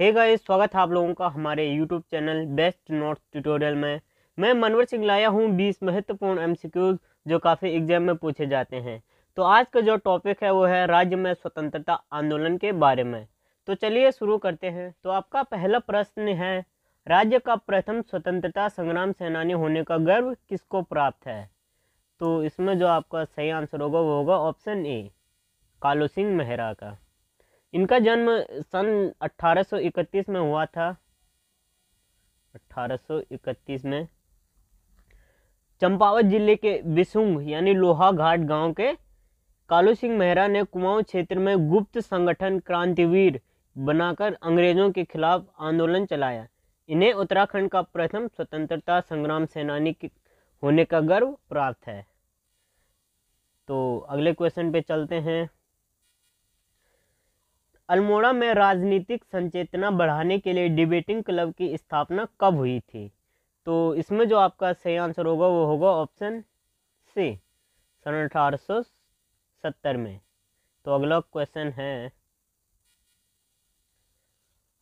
hey guys स्वागत है आप लोगों का हमारे YouTube channel best notes tutorial में मैं मनवर सिंह लाया हूँ बीस महत्वपूर्ण एमसीक्यूज जो काफ़ी एग्जाम में पूछे जाते हैं तो आज का जो टॉपिक है वो है राज्य में स्वतंत्रता आंदोलन के बारे में तो चलिए शुरू करते हैं तो आपका पहला प्रश्न है राज्य का प्रथम स्वतंत्रता संग्राम सेनानी होने का गर्व किसको प्राप्त है तो इसमें जो आपका सही आंसर होगा वो होगा ऑप्शन ए कालू सिंह मेहरा का इनका जन्म सन 1831 में हुआ था 1831 में चंपावत जिले के विसुंग यानी लोहा घाट गांव के कालू सिंह मेहरा ने कुमाऊं क्षेत्र में गुप्त संगठन क्रांतिवीर बनाकर अंग्रेजों के खिलाफ आंदोलन चलाया इन्हें उत्तराखंड का प्रथम स्वतंत्रता संग्राम सेनानी होने का गर्व प्राप्त है तो अगले क्वेश्चन पे चलते हैं अल्मोड़ा में राजनीतिक संचेतना बढ़ाने के लिए डिबेटिंग क्लब की स्थापना कब हुई थी तो इसमें जो आपका सही आंसर होगा वो होगा ऑप्शन सी सन अठारह सत्तर में तो अगला क्वेश्चन है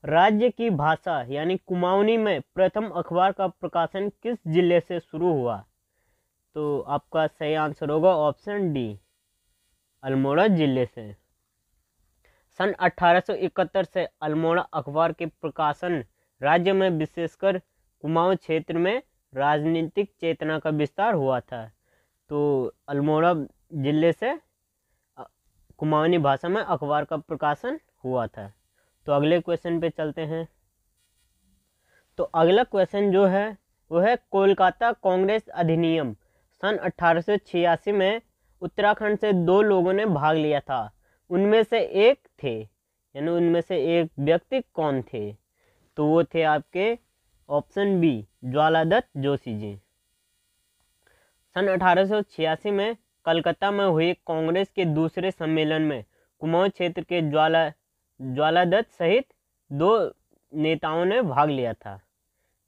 राज्य की भाषा यानी कुमाऊनी में प्रथम अखबार का प्रकाशन किस जिले से शुरू हुआ तो आपका सही आंसर होगा ऑप्शन डी अल्मोड़ा जिले से सन 1871 से अल्मोड़ा अखबार के प्रकाशन राज्य में विशेषकर कुमाऊं क्षेत्र में राजनीतिक चेतना का विस्तार हुआ था तो अल्मोड़ा जिले से कुमाऊनी भाषा में अखबार का प्रकाशन हुआ था तो अगले क्वेश्चन पे चलते हैं तो अगला क्वेश्चन जो है वो है कोलकाता कांग्रेस अधिनियम सन 1886 में उत्तराखंड से दो लोगों ने भाग लिया था उनमें से एक थे यानी उनमें से एक व्यक्ति कौन थे तो वो थे आपके ऑप्शन बी ज्वालादत्त जोशी जी सन 1886 में कलकत्ता में हुए कांग्रेस के दूसरे सम्मेलन में कुमाऊं क्षेत्र के ज्वाला ज्वालादत्त सहित दो नेताओं ने भाग लिया था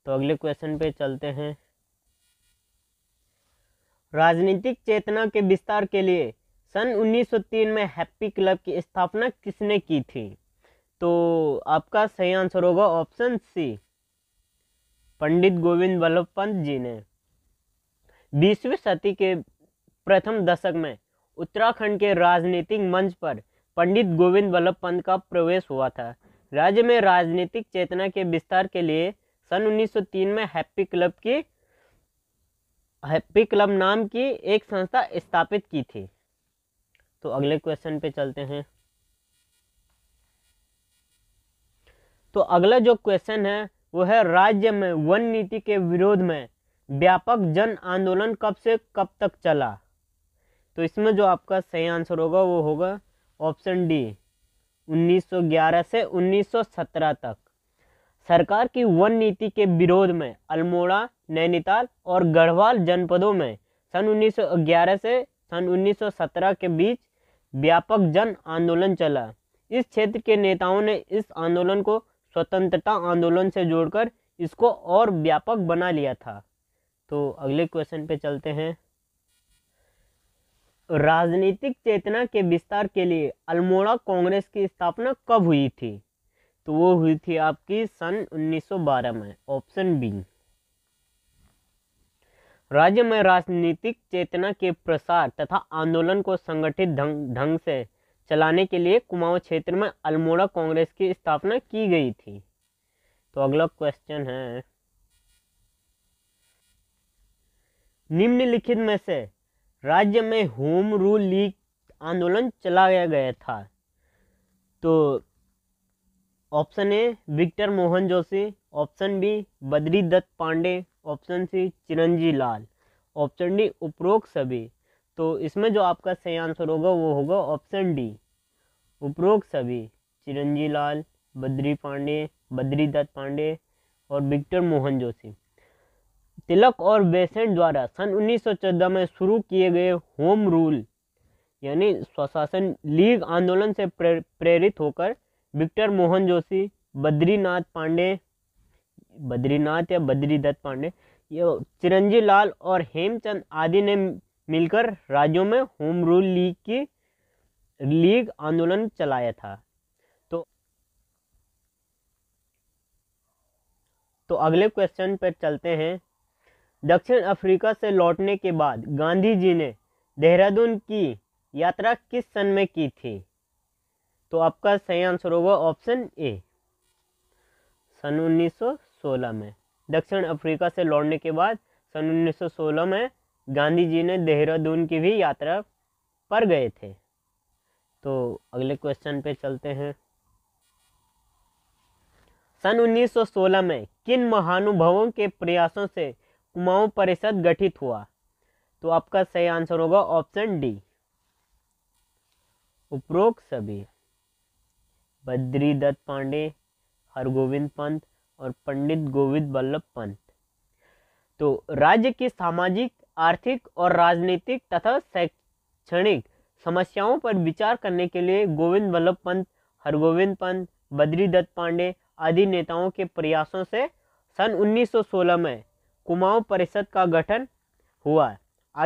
तो अगले क्वेश्चन पे चलते हैं राजनीतिक चेतना के विस्तार के लिए सन 1903 में हैप्पी क्लब की स्थापना किसने की थी तो आपका सही आंसर होगा ऑप्शन सी पंडित गोविंद वल्लभ पंत जी ने बीसवीं सदी के प्रथम दशक में उत्तराखंड के राजनीतिक मंच पर पंडित गोविंद वल्लभ पंत का प्रवेश हुआ था राज्य में राजनीतिक चेतना के विस्तार के लिए सन 1903 में हैप्पी क्लब की हैप्पी क्लब नाम की एक संस्था स्थापित की थी तो अगले क्वेश्चन पे चलते हैं तो अगला जो क्वेश्चन है वो है राज्य में वन नीति के विरोध में व्यापक जन आंदोलन कब से कब तक चला तो इसमें जो आपका सही आंसर होगा वो होगा ऑप्शन डी 1911 से 1917 तक सरकार की वन नीति के विरोध में अल्मोड़ा नैनीताल और गढ़वाल जनपदों में सन 1911 से सन 1917 के बीच व्यापक जन आंदोलन चला इस क्षेत्र के नेताओं ने इस आंदोलन को स्वतंत्रता आंदोलन से जोड़कर इसको और व्यापक बना लिया था तो अगले क्वेश्चन पे चलते हैं राजनीतिक चेतना के विस्तार के लिए अल्मोड़ा कांग्रेस की स्थापना कब हुई थी तो वो हुई थी आपकी सन 1912 में ऑप्शन बी राज्य में राजनीतिक चेतना के प्रसार तथा आंदोलन को संगठित ढंग ढंग से चलाने के लिए कुमाऊं क्षेत्र में अल्मोड़ा कांग्रेस की स्थापना की गई थी तो अगला क्वेश्चन है निम्नलिखित में से राज्य में होम रूल लीग आंदोलन चलाया गया था तो option A Victor Mohan Joshi option B Badri Datt Pande option C Chiranji Lal option D उपरोक्त सभी तो इसमें जो आपका सही आंसर होगा वो होगा ऑप्शन डी उपरोक्त सभी चिरंजी लाल बद्री पांडे बद्री दत्त पांडे और विक्टर मोहन जोशी तिलक और बेसेंट द्वारा सन 1914 में शुरू किए गए होम रूल यानी स्वशासन लीग आंदोलन से प्रेरित होकर विक्टर मोहन जोशी बद्रीनाथ पांडे बद्रीनाथ या बद्री दत्त पांडे ये चिरंजी लाल और हेमचंद आदि ने मिलकर राज्यों में होम रूल लीग की लीग आंदोलन चलाया था तो तो अगले क्वेश्चन पर चलते हैं दक्षिण अफ्रीका से लौटने के बाद गांधी जी ने देहरादून की यात्रा किस सन में की थी तो आपका सही आंसर होगा ऑप्शन ए सन उन्नीस 1916 में दक्षिण अफ्रीका से लौटने के बाद सन 1916 में गांधी जी ने देहरादून की भी यात्रा पर गए थे तो अगले क्वेश्चन पे चलते हैं सन 1916 में किन महानुभावों के प्रयासों से कुमाऊं परिषद गठित हुआ तो आपका सही आंसर होगा ऑप्शन डी उपरोक्त सभी बद्री दत्त पांडे हरगोविंद पंत और पंडित गोविंद बल्लभ पंत तो राज्य की सामाजिक आर्थिक और राजनीतिक तथा शैक्षणिक समस्याओं पर विचार करने के लिए गोविंद वल्लभ पंत हरगोविंद पंत बद्री दत्त पांडे आदि नेताओं के प्रयासों से सन 1916 में कुमाऊं परिषद का गठन हुआ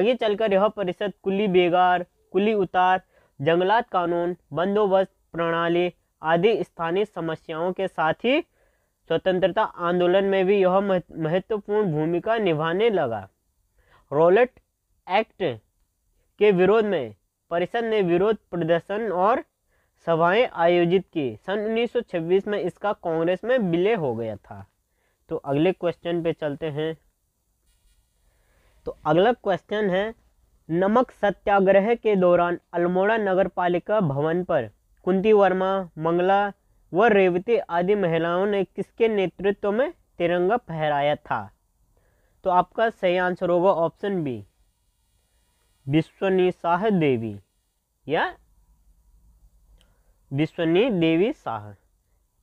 आगे चलकर यह परिषद कुली बेगार कुली उतार जंगलात कानून बंदोबस्त प्रणाली आदि स्थानीय समस्याओं के साथ ही स्वतंत्रता आंदोलन में भी यह महत्वपूर्ण भूमिका निभाने लगा रोलेट एक्ट के विरोध में परिषद ने विरोध प्रदर्शन और सभाएं आयोजित की सन 1926 में इसका कांग्रेस में विलय हो गया था तो अगले क्वेश्चन पे चलते हैं तो अगला क्वेश्चन है नमक सत्याग्रह के दौरान अल्मोड़ा नगर पालिका भवन पर कुंती वर्मा मंगला व रेवती आदि महिलाओं ने किसके नेतृत्व में तिरंगा फहराया था तो आपका सही आंसर होगा ऑप्शन बी विश्वनी शाह देवी या विश्वनी देवी शाह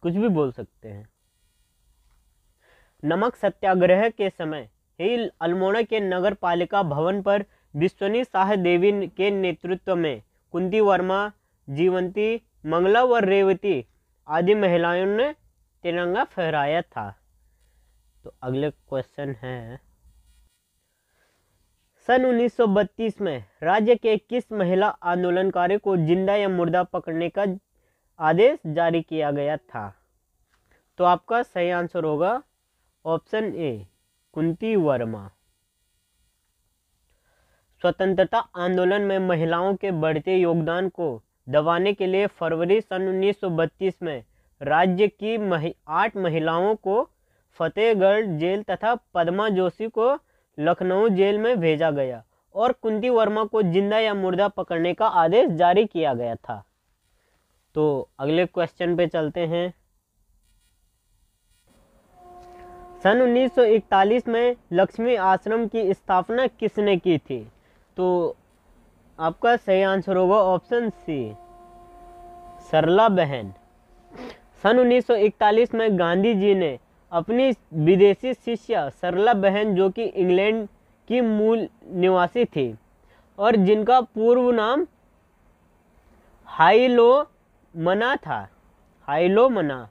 कुछ भी बोल सकते हैं नमक सत्याग्रह के समय ही अल्मोड़ा के नगर पालिका भवन पर विश्वनी शाह देवी के नेतृत्व में कुंती वर्मा जीवंती मंगला व रेवती आदि महिलाओं ने तिरंगा फहराया था तो अगले क्वेश्चन है सन 1932 में राज्य के किस महिला आंदोलनकारी को जिंदा या मुर्दा पकड़ने का आदेश जारी किया गया था तो आपका सही आंसर होगा ऑप्शन ए कुंती वर्मा स्वतंत्रता आंदोलन में महिलाओं के बढ़ते योगदान को दबाने के लिए फरवरी सन 1932 में राज्य की महि, आठ महिलाओं को फतेहगढ़ जेल तथा पद्मा जोशी को लखनऊ जेल में भेजा गया और कुंती वर्मा को जिंदा या मुर्दा पकड़ने का आदेश जारी किया गया था तो अगले क्वेश्चन पे चलते हैं सन 1941 में लक्ष्मी आश्रम की स्थापना किसने की थी तो आपका सही आंसर होगा ऑप्शन सी सरला बहन सन 1941 में गांधी जी ने अपनी विदेशी शिष्या सरला बहन जो कि इंग्लैंड की मूल निवासी थी और जिनका पूर्व नाम हाइलो मना था हाइलो मना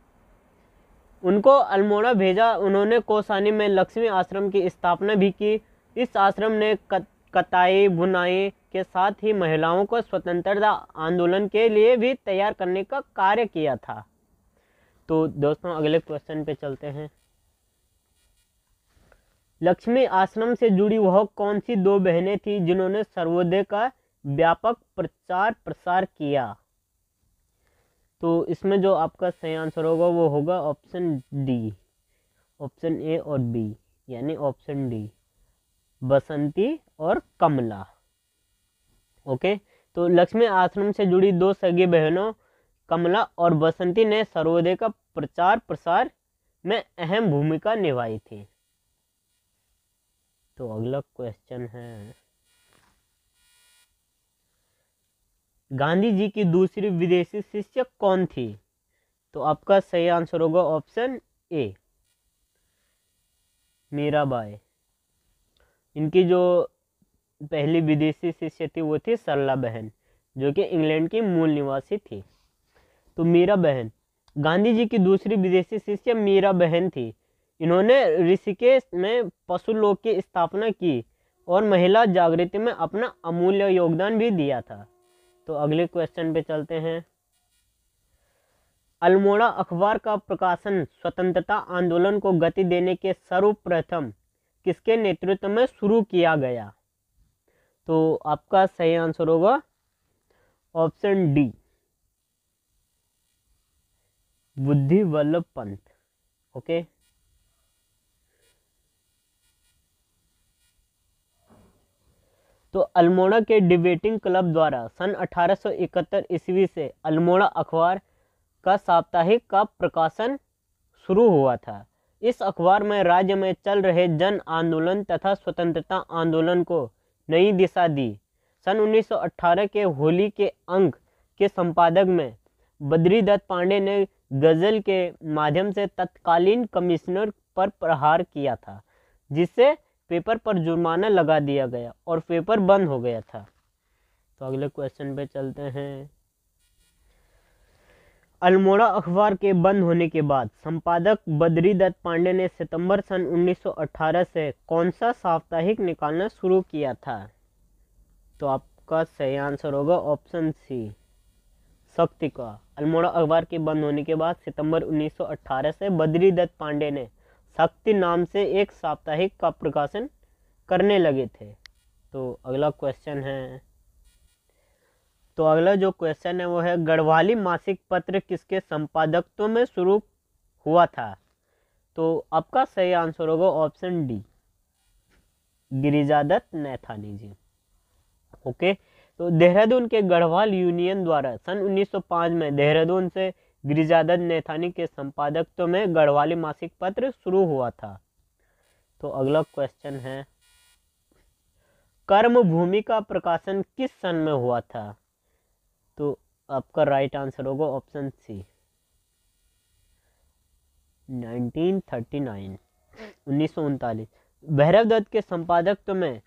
उनको अल्मोड़ा भेजा उन्होंने कोसानी में लक्ष्मी आश्रम की स्थापना भी की इस आश्रम ने कत, कताई बुनाई के साथ ही महिलाओं को स्वतंत्रता आंदोलन के लिए भी तैयार करने का कार्य किया था तो दोस्तों अगले क्वेश्चन पे चलते हैं लक्ष्मी आश्रम से जुड़ी वह कौन सी दो बहनें थीं जिन्होंने सर्वोदय का व्यापक प्रचार प्रसार किया तो इसमें जो आपका सही आंसर होगा वो होगा ऑप्शन डी ऑप्शन ए और बी यानी ऑप्शन डी बसंती और कमला ओके तो लक्ष्मी आश्रम से जुड़ी दो सगी बहनों कमला और बसंती ने सर्वोदय का प्रचार प्रसार में अहम भूमिका निभाई थी तो अगला क्वेश्चन है गांधी जी की दूसरी विदेशी शिष्य कौन थी तो आपका सही आंसर होगा ऑप्शन ए मीराबाई इनकी जो पहली विदेशी शिष्य थी वो थी सरला बहन जो कि इंग्लैंड की मूल निवासी थी तो मीरा बहन गांधी जी की दूसरी विदेशी शिष्य मीरा बहन थी इन्होंने ऋषिकेश में पशु लोक की स्थापना की और महिला जागृति में अपना अमूल्य योगदान भी दिया था तो अगले क्वेश्चन पे चलते हैं अल्मोड़ा अखबार का प्रकाशन स्वतंत्रता आंदोलन को गति देने के सर्वप्रथम किसके नेतृत्व में शुरू किया गया तो आपका सही आंसर होगा ऑप्शन डी बुद्धि वल्लभ पंत ओके तो अल्मोड़ा के डिबेटिंग क्लब द्वारा सन 1871 ईस्वी से अल्मोड़ा अखबार का साप्ताहिक का प्रकाशन शुरू हुआ था इस अखबार में राज्य में चल रहे जन आंदोलन तथा स्वतंत्रता आंदोलन को नई दिशा दी सन 1918 के होली के अंक के संपादक में बद्री पांडे ने गज़ल के माध्यम से तत्कालीन कमिश्नर पर प्रहार किया था जिससे पेपर पर जुर्माना लगा दिया गया और पेपर बंद हो गया था तो अगले क्वेश्चन पे चलते हैं अल्मोड़ा अखबार के बंद होने के बाद संपादक बद्री दत्त पांडे ने सितंबर सन 1918 से कौन सा साप्ताहिक निकालना शुरू किया था तो आपका सही आंसर होगा ऑप्शन सी शक्ति का अल्मोड़ा अखबार के बंद होने के बाद सितंबर 1918 से बद्री दत्त पांडे ने शक्ति नाम से एक साप्ताहिक का प्रकाशन करने लगे थे तो अगला क्वेश्चन है तो अगला जो क्वेश्चन है वो है गढ़वाली मासिक पत्र किसके संपादकत्व में शुरू हुआ था तो आपका सही आंसर होगा option D Girijadatt Naithani ji okay तो देहरादून के गढ़वाल यूनियन द्वारा सन 1905 में देहरादून से गिरिजादत्त नैथानी के संपादकत्व में गढ़वाली मासिक पत्र शुरू हुआ था तो अगला क्वेश्चन है कर्म भूमि का प्रकाशन किस सन में हुआ था तो आपका राइट आंसर होगा ऑप्शन सी 1939 उन्नीस भैरव दत्त के संपादक तो मैं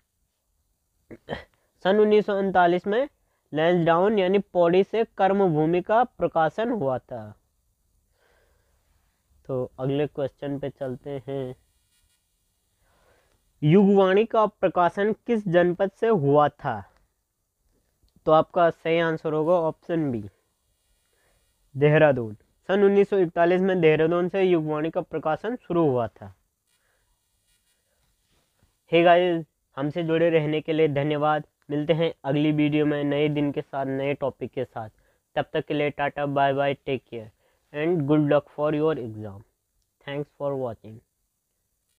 सन उन्नीस में लेंस डाउन यानी पौड़ी से कर्मभूमि का प्रकाशन हुआ था तो अगले क्वेश्चन पे चलते हैं युगवाणी का प्रकाशन किस जनपद से हुआ था तो आपका सही आंसर होगा ऑप्शन बी देहरादून सन 1941 में देहरादून से युगवाणी का प्रकाशन शुरू हुआ था हे गाइस हमसे जुड़े रहने के लिए धन्यवाद मिलते हैं अगली वीडियो में नए दिन के साथ नए टॉपिक के साथ तब तक के लिए tata bye bye take care and good luck for your exam thanks for watching